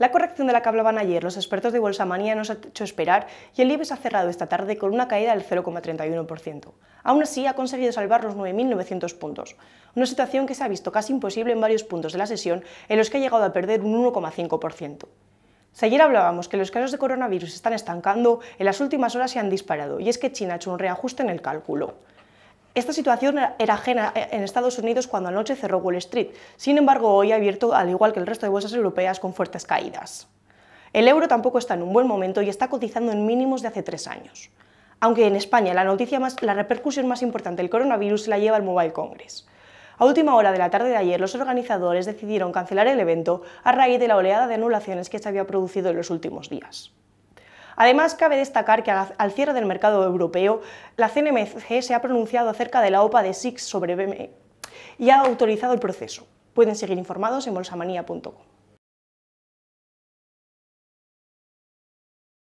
La corrección de la que hablaban ayer los expertos de Bolsa Manía nos ha hecho esperar y el IBEX ha cerrado esta tarde con una caída del 0,31%. Aún así, ha conseguido salvar los 9.900 puntos, una situación que se ha visto casi imposible en varios puntos de la sesión en los que ha llegado a perder un 1,5%. Si ayer hablábamos que los casos de coronavirus están estancando, en las últimas horas se han disparado y es que China ha hecho un reajuste en el cálculo. Esta situación era ajena en Estados Unidos cuando anoche cerró Wall Street, sin embargo hoy ha abierto al igual que el resto de bolsas europeas con fuertes caídas. El euro tampoco está en un buen momento y está cotizando en mínimos de hace tres años. Aunque en España la, noticia más, la repercusión más importante del coronavirus la lleva el Mobile Congress. A última hora de la tarde de ayer, los organizadores decidieron cancelar el evento a raíz de la oleada de anulaciones que se había producido en los últimos días. Además, cabe destacar que al cierre del mercado europeo, la CNMC se ha pronunciado acerca de la OPA de SIX sobre BME y ha autorizado el proceso. Pueden seguir informados en bolsamanía.com.